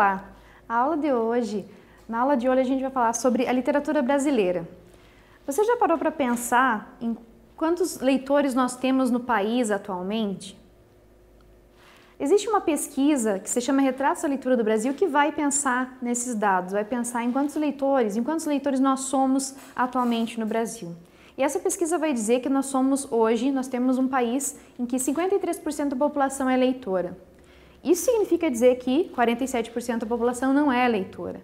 Olá! A aula de hoje, na aula de hoje a gente vai falar sobre a literatura brasileira. Você já parou para pensar em quantos leitores nós temos no país atualmente? Existe uma pesquisa que se chama Retratos da Leitura do Brasil que vai pensar nesses dados, vai pensar em quantos leitores, em quantos leitores nós somos atualmente no Brasil. E essa pesquisa vai dizer que nós somos hoje, nós temos um país em que 53% da população é leitora. Isso significa dizer que 47% da população não é leitora.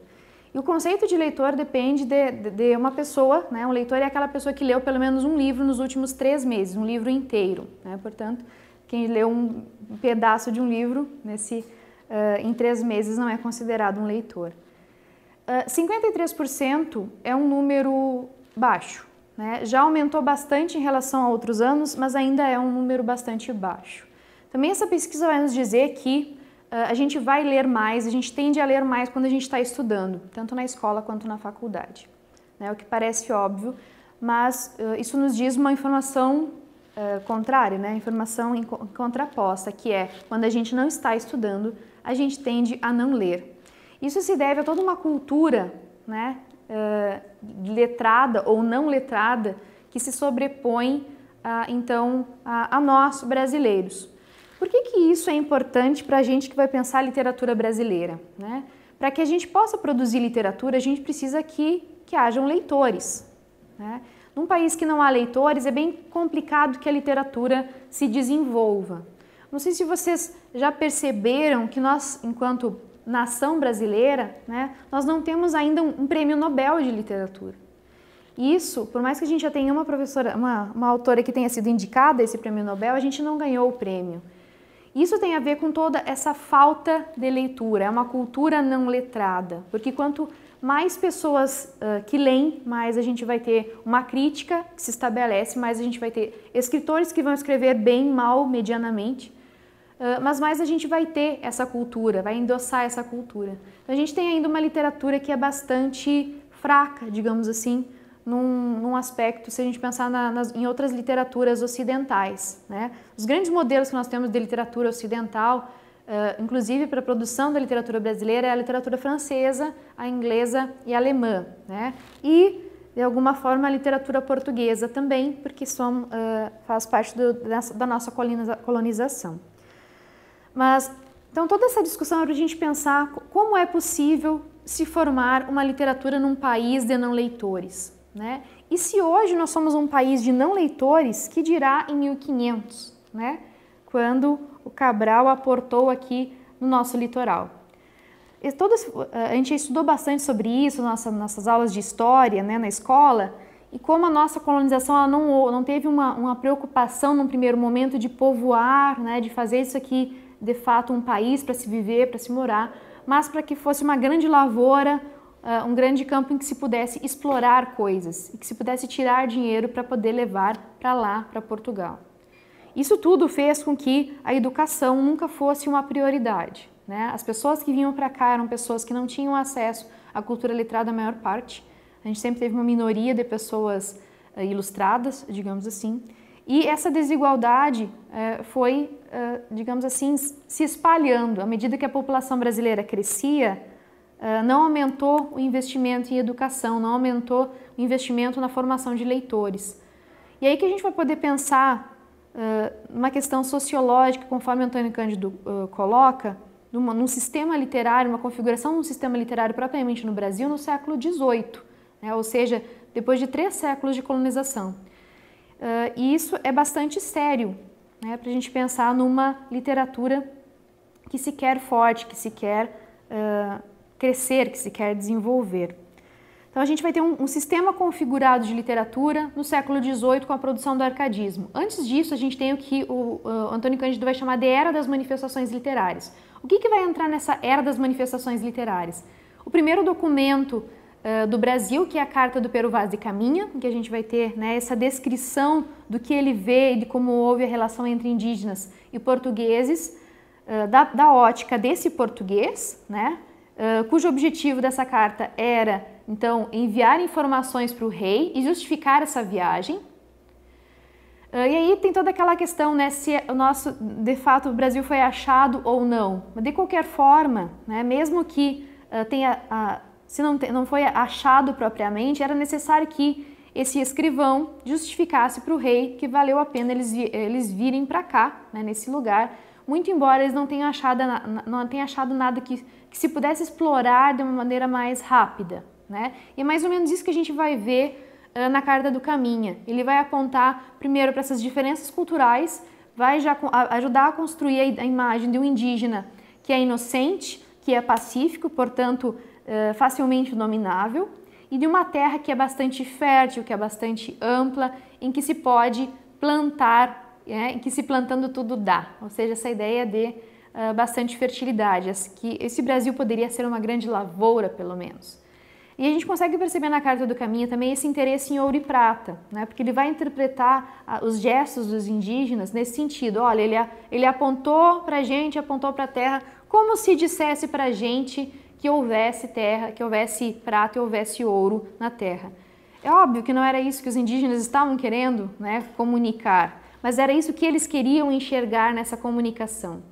E o conceito de leitor depende de, de, de, uma pessoa, né? Um leitor é aquela pessoa que leu pelo menos um livro nos últimos três meses, um livro inteiro, né? Portanto, quem leu um pedaço de um livro nesse, uh, em três meses não é considerado um leitor. Uh, eh, 53% é um número baixo, né? Já aumentou bastante em relação a outros anos, mas ainda é um número bastante baixo. Também essa pesquisa vai nos dizer que uh, a gente vai ler mais, a gente tende a ler mais quando a gente está estudando, tanto na escola quanto na faculdade. Né? O que parece óbvio, mas uh, isso nos diz uma informação uh, contrária, né? informação em, contraposta, que é quando a gente não está estudando, a gente tende a não ler. Isso se deve a toda uma cultura né? letrada ou não letrada que se sobrepõe, então, a nós brasileiros. Por que, que isso é importante para a gente que vai pensar a literatura brasileira? Né? Para que a gente possa produzir literatura, a gente precisa que, que hajam leitores. Né? Num país que não há leitores, é bem complicado que a literatura se desenvolva. Não sei se vocês já perceberam que nós, enquanto nação brasileira, né, nós não temos ainda um prêmio Nobel de literatura. Isso, por mais que a gente já tenha uma professora, uma, uma autora que tenha sido indicada a esse prêmio Nobel, a gente não ganhou o prêmio. Isso tem a ver com toda essa falta de leitura, é uma cultura não letrada, porque quanto mais pessoas uh, que leem, mais a gente vai ter uma crítica que se estabelece, mais a gente vai ter escritores que vão escrever bem, mal, medianamente, uh, mas mais a gente vai ter essa cultura, vai endossar essa cultura. Então, a gente tem ainda uma literatura que é bastante fraca, digamos assim, num, num aspecto, se a gente pensar na, nas, em outras literaturas ocidentais. Né? Os grandes modelos que nós temos de literatura ocidental, uh, inclusive para a produção da literatura brasileira, é a literatura francesa, a inglesa e a alemã. Né? E, de alguma forma, a literatura portuguesa também, porque são, uh, faz parte do, dessa, da nossa colonização. Mas, então, toda essa discussão é para a gente pensar como é possível se formar uma literatura num país de não leitores. Né? E se hoje nós somos um país de não leitores, que dirá em 1500, né? quando o Cabral aportou aqui no nosso litoral. E todos, eh, a gente estudou bastante sobre isso nas nossas aulas de história né, na escola, e como a nossa colonização não, não teve uma, uma, preocupação num primeiro momento de povoar, né, de fazer isso aqui de fato um país para se viver, para se morar, mas para que fosse uma grande lavoura uh, um grande campo em que se pudesse explorar coisas e que se pudesse tirar dinheiro para poder levar para lá, para Portugal. Isso tudo fez com que a educação nunca fosse uma prioridade. Né? As pessoas que vinham para cá eram pessoas que não tinham acesso à cultura letrada, a maior parte. A gente sempre teve uma minoria de pessoas uh, ilustradas, digamos assim. E essa desigualdade uh, foi, uh, digamos assim, se espalhando. À medida que a população brasileira crescia, ah, não aumentou o investimento em educação, não aumentou o investimento na formação de leitores. E aí que a gente vai poder pensar ah, uma questão sociológica, conforme Antônio Cândido ah, coloca, numa, num sistema literário, uma configuração de um sistema literário propriamente no Brasil no século XVIII, né? ou seja, depois de três séculos de colonização. Uh, e isso é bastante sério né? para a gente pensar numa literatura que se quer forte, que se quer uh, crescer, que se quer desenvolver. Então a gente vai ter um, um sistema configurado de literatura no século XVIII com a produção do arcadismo. Antes disso, a gente tem o que o, o Antônio Cândido vai chamar de Era das Manifestações Literárias. O que, que vai entrar nessa Era das Manifestações Literárias? O primeiro documento uh, do Brasil, que é a Carta do peru Vaz de Caminha, em que a gente vai ter né, essa descrição do que ele vê e de como houve a relação entre indígenas e portugueses, uh, da, da, ótica desse português, né, ah, cujo objetivo dessa carta era, então, enviar informações para o rei e justificar essa viagem. Uh, e aí tem toda aquela questão, né, se o nosso, de fato, o Brasil foi achado ou não. Mas de qualquer forma, né, mesmo que uh, tenha, uh, se não, te, não foi achado propriamente, era necessário que esse escrivão justificasse para o rei que valeu a pena eles, eles virem para cá, né, nesse lugar, muito embora eles não tenham achado, não tenham achado nada que que se pudesse explorar de uma maneira mais rápida. Né? E é mais ou menos isso que a gente vai ver uh, na carta do Caminha. Ele vai apontar primeiro para essas diferenças culturais, vai já ajudar a construir a, imagem de um indígena que é inocente, que é pacífico, portanto uh, facilmente dominável, e de uma terra que é bastante fértil, que é bastante ampla, em que se pode plantar, é, em que se plantando tudo dá. Ou seja, essa ideia de ah, bastante fertilidade, que esse Brasil poderia ser uma grande lavoura, pelo menos. E a gente consegue perceber na Carta do Caminho também esse interesse em ouro e prata, né? porque ele vai interpretar ah, os gestos dos indígenas nesse sentido. Olha, ele, ele apontou para a gente, apontou para a terra, como se dissesse para a gente que houvesse terra, que houvesse prata e houvesse ouro na terra. É óbvio que não era isso que os indígenas estavam querendo né, comunicar, mas era isso que eles queriam enxergar nessa comunicação.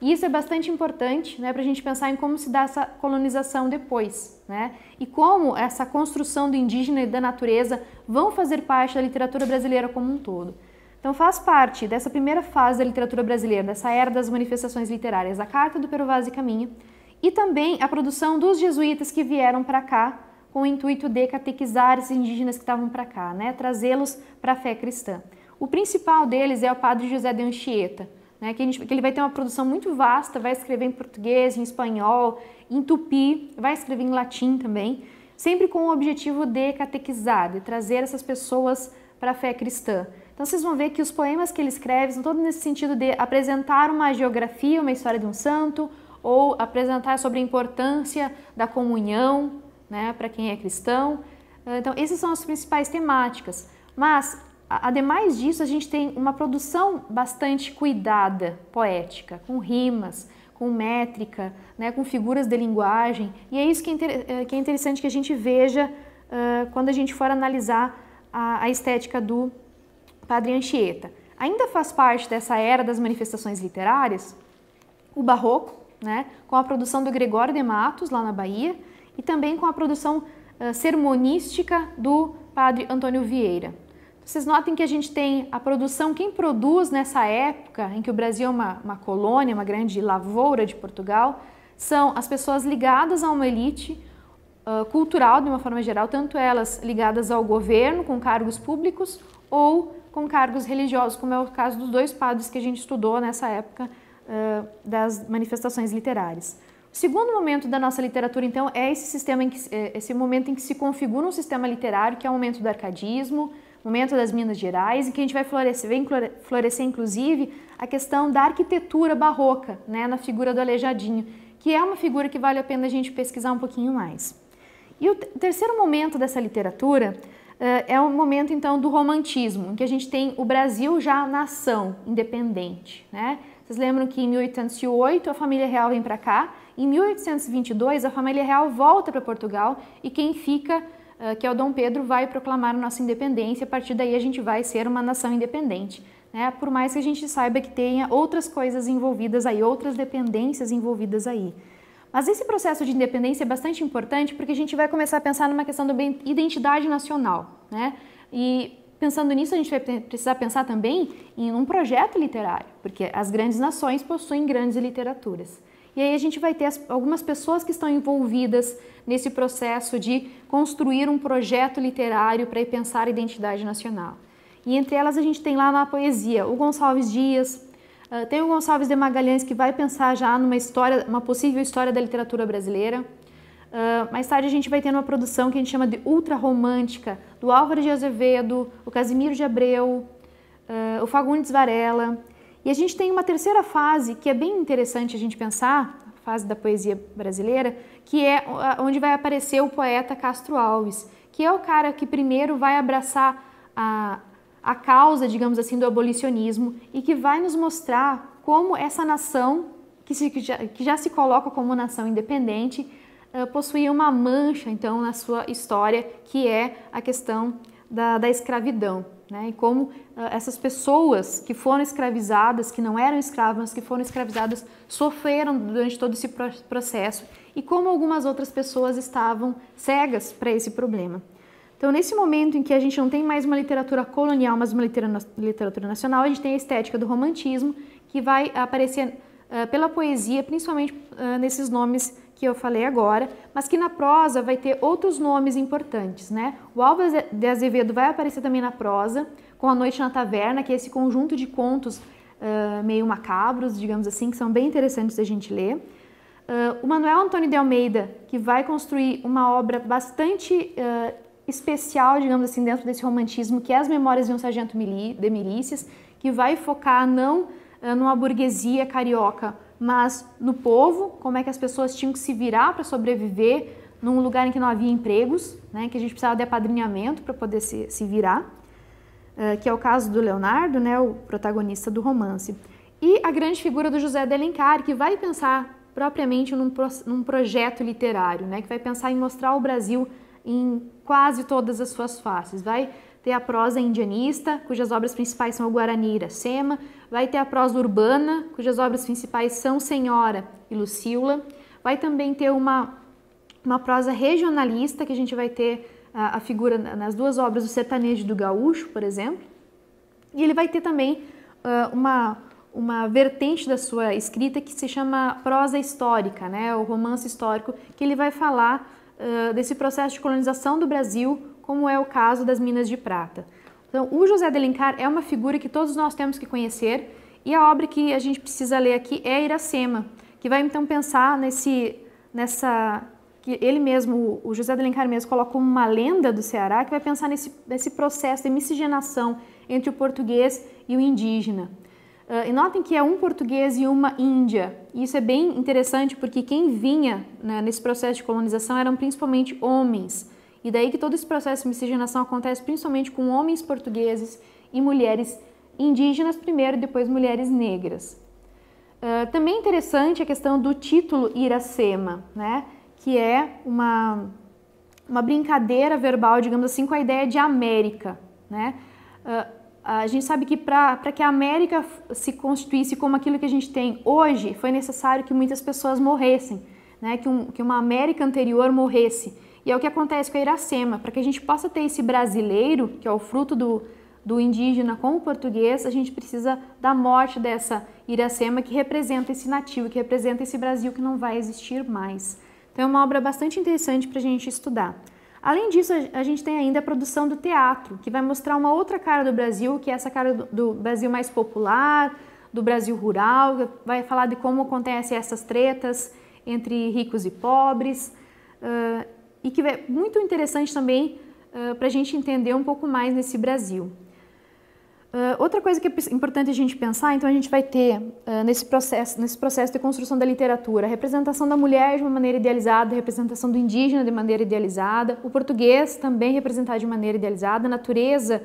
E isso é bastante importante né, para a gente pensar em como se dá essa colonização depois, né? E como essa construção do indígena e da natureza vão fazer parte da literatura brasileira como um todo. Então faz parte dessa primeira fase da literatura brasileira, dessa era das manifestações literárias, a Carta do Pero Vaz e Caminha, e também a produção dos jesuítas que vieram para cá com o intuito de catequizar esses indígenas que estavam para cá, né? trazê-los para a fé cristã. O principal deles é o padre José de Anchieta, né, que, gente, que, ele vai ter uma produção muito vasta, vai escrever em português, em espanhol, em tupi, vai escrever em latim também, sempre com o objetivo de catequizar, de trazer essas pessoas para a fé cristã. Então vocês vão ver que os poemas que ele escreve são todos nesse sentido de apresentar uma geografia, uma história de um santo, ou apresentar sobre a importância da comunhão né, para quem é cristão. Então, essas são as principais temáticas. Mas Ademais disso, a gente tem uma produção bastante cuidada, poética, com rimas, com métrica, né, com figuras de linguagem. E é isso que é, inter... É, que é interessante que a gente veja uh, quando a gente for analisar a, a estética do Padre Anchieta. Ainda faz parte dessa era das manifestações literárias o barroco, né, com a produção do Gregório de Matos, lá na Bahia, e também com a produção uh, sermonística do padre Antônio Vieira. Vocês notem que a gente tem a produção, quem produz nessa época em que o Brasil é uma, uma colônia, uma grande lavoura de Portugal, são as pessoas ligadas a uma elite uh, cultural, de uma forma geral, tanto elas ligadas ao governo, com cargos públicos, ou com cargos religiosos, como é o caso dos dois padres que a gente estudou nessa época uh, das manifestações literárias. O segundo momento da nossa literatura, então, é esse, sistema que, é, esse momento em que se configura um sistema literário, que é o momento do arcadismo, momento das Minas Gerais, em que a gente vai florescer, vem florescer inclusive a questão da arquitetura barroca, né, na figura do Aleijadinho, que é uma figura que vale a pena a gente pesquisar um pouquinho mais. E o terceiro momento dessa literatura eh, é o momento então do romantismo, em que a gente tem o Brasil já nação independente, né? Vocês lembram que em 1808 a família real vem para cá, em 1822 a família real volta para Portugal e quem fica ah, que é o Dom Pedro, vai proclamar a nossa independência, a partir daí a gente vai ser uma nação independente. Né? Por mais que a gente saiba que tenha outras coisas envolvidas aí, outras dependências envolvidas aí. Mas esse processo de independência é bastante importante porque a gente vai começar a pensar numa questão da identidade nacional. Né? E pensando nisso, a gente vai precisar pensar também em um projeto literário, porque as grandes nações possuem grandes literaturas. E aí a gente vai ter as, algumas pessoas que estão envolvidas nesse processo de construir um projeto literário para pensar a identidade nacional. E entre elas a gente tem lá na poesia o Gonçalves Dias, Uh, tem o Gonçalves de Magalhães que vai pensar já numa história, uma possível história da literatura brasileira. Uh, mais tarde a gente vai ter uma produção que a gente chama de ultra romântica do Álvaro de Azevedo, o Casimiro de Abreu, uh, o Fagundes Varela. E a gente tem uma terceira fase que é bem interessante a gente pensar, a fase da poesia brasileira, que é ah, onde vai aparecer o poeta Castro Alves, que é o cara que primeiro vai abraçar a, a causa, digamos assim, do abolicionismo e que vai nos mostrar como essa nação, que, se, que, já, que já, se coloca como nação independente, uh, ah, possuía uma mancha, então, na sua história, que é a questão da, da escravidão. Né? E como uh, essas pessoas que foram escravizadas, que não eram escravas, mas que foram escravizadas, sofreram durante todo esse processo e como algumas outras pessoas estavam cegas para esse problema. Então, nesse momento em que a gente não tem mais uma literatura colonial, mas uma literatura nacional, a gente tem a estética do romantismo, que vai aparecer uh, pela poesia, principalmente uh, nesses nomes que eu falei agora, mas que na prosa vai ter outros nomes importantes, né? O Alves de Azevedo vai aparecer também na prosa, com A Noite na Taverna, que é esse conjunto de contos uh, meio macabros, digamos assim, que são bem interessantes da gente ler. Uh, o Manuel Antônio de Almeida, que vai construir uma obra bastante uh, especial, digamos assim, dentro desse romantismo, que é As Memórias de um Sargento de Milícias, que vai focar não numa burguesia carioca, mas no povo, como é que as pessoas tinham que se virar para sobreviver num lugar em que não havia empregos, né, que a gente precisava de apadrinhamento para poder se, se virar, uh, que é o caso do Leonardo, né, o protagonista do romance. E a grande figura do José de Alencar, que vai pensar propriamente num, pro, num projeto literário, né, que vai pensar em mostrar o Brasil em quase todas as suas faces. Vai ter a prosa indianista, cujas obras principais são o Guarani e Iracema, Vai ter a prosa urbana, cujas obras principais são Senhora e Lucila. Vai também ter uma, uma prosa regionalista, que a gente vai ter a, ah, a figura nas duas obras do sertanejo do gaúcho, por exemplo. E ele vai ter também uh, uma, uma vertente da sua escrita que se chama prosa histórica, né? o romance histórico, que ele vai falar uh, desse processo de colonização do Brasil, como é o caso das Minas de Prata. Então, o José de Alencar é uma figura que todos nós temos que conhecer e a obra que a gente precisa ler aqui é Iracema, que vai então pensar nesse, nessa que ele mesmo, o José de Alencar mesmo coloca como uma lenda do Ceará, que vai pensar nesse, nesse processo de miscigenação entre o português e o indígena. Uh, e notem que é um português e uma índia. E isso é bem interessante porque quem vinha né, nesse processo de colonização eram principalmente homens. E daí que todo esse processo de miscigenação acontece principalmente com homens portugueses e mulheres indígenas primeiro e depois mulheres negras. Uh, também interessante a questão do título Iracema, né? que é uma, uma brincadeira verbal, digamos assim, com a ideia de América. Né? Uh, a gente sabe que para que a América se constituísse como aquilo que a gente tem hoje, foi necessário que muitas pessoas morressem, né? que, um, que uma América anterior morresse. E é o que acontece com a Iracema. Para que a gente possa ter esse brasileiro, que é o fruto do, do indígena com o português, a gente precisa da morte dessa Iracema que representa esse nativo, que representa esse Brasil que não vai existir mais. Então é uma obra bastante interessante para a gente estudar. Além disso, a gente tem ainda a produção do teatro, que vai mostrar uma outra cara do Brasil, que é essa cara do Brasil mais popular, do Brasil rural, vai falar de como acontecem essas tretas entre ricos e pobres e que é muito interessante também uh, para a gente entender um pouco mais nesse Brasil. Uh, outra coisa que é importante a gente pensar, então a gente vai ter uh, nesse, processo, nesse processo de construção da literatura a representação da mulher de uma maneira idealizada, a representação do indígena de maneira idealizada, o português também representado de maneira idealizada, a natureza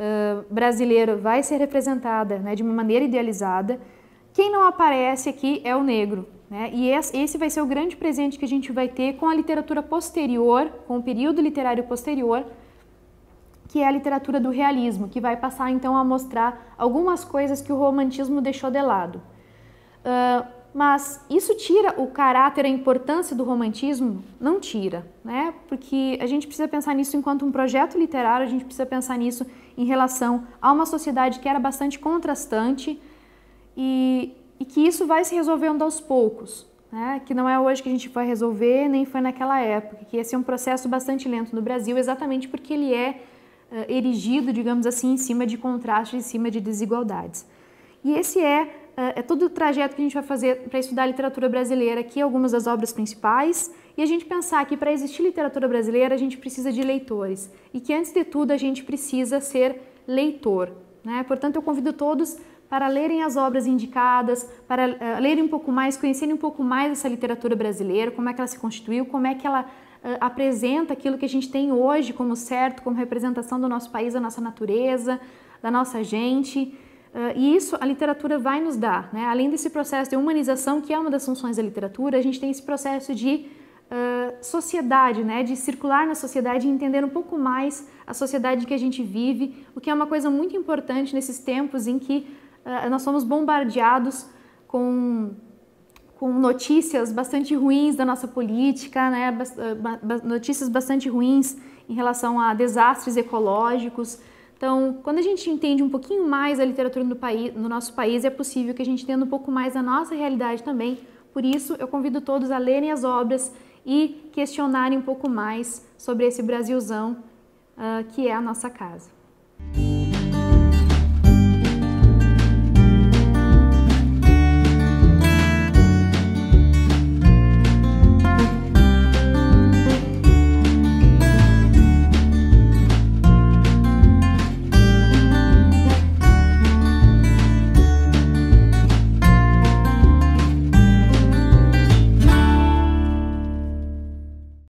uh, brasileira vai ser representada né, de uma maneira idealizada. Quem não aparece aqui é o negro, né? E esse vai ser o grande presente que a gente vai ter com a literatura posterior, com o período literário posterior, que é a literatura do realismo, que vai passar então a mostrar algumas coisas que o romantismo deixou de lado. Uh, mas isso tira o caráter, a importância do romantismo? Não tira, né? Porque a gente precisa pensar nisso enquanto um projeto literário, a gente precisa pensar nisso em relação a uma sociedade que era bastante contrastante e, e que isso vai se resolvendo aos poucos, né? que não é hoje que a gente vai resolver, nem foi naquela época, que esse é um processo bastante lento no Brasil, exatamente porque ele é uh, erigido, digamos assim, em cima de contrastes, em cima de desigualdades. E esse é, uh, é todo o trajeto que a gente vai fazer para estudar a literatura brasileira, aqui algumas das obras principais, e a gente pensar que para existir literatura brasileira a gente precisa de leitores, e que antes de tudo a gente precisa ser leitor. Né? Portanto, eu convido todos para lerem as obras indicadas, para uh, lerem um pouco mais, conhecerem um pouco mais essa literatura brasileira, como é que ela se constituiu, como é que ela Uh, apresenta aquilo que a gente tem hoje como certo, como representação do nosso país, da nossa natureza, da nossa gente. Uh, e isso a literatura vai nos dar. Né? Além desse processo de humanização, que é uma das funções da literatura, a gente tem esse processo de uh, sociedade, né? de circular na sociedade e entender um pouco mais a sociedade que a gente vive, o que é uma coisa muito importante nesses tempos em que ah, nós somos bombardeados com, com notícias bastante ruins da nossa política, né? Ah, notícias bastante ruins em relação a desastres ecológicos. Então, quando a gente entende um pouquinho mais a literatura no, país, no nosso país, é possível que a gente entenda um pouco mais a nossa realidade também. Por isso, eu convido todos a lerem as obras e questionarem um pouco mais sobre esse Brasilzão uh, que é a nossa casa.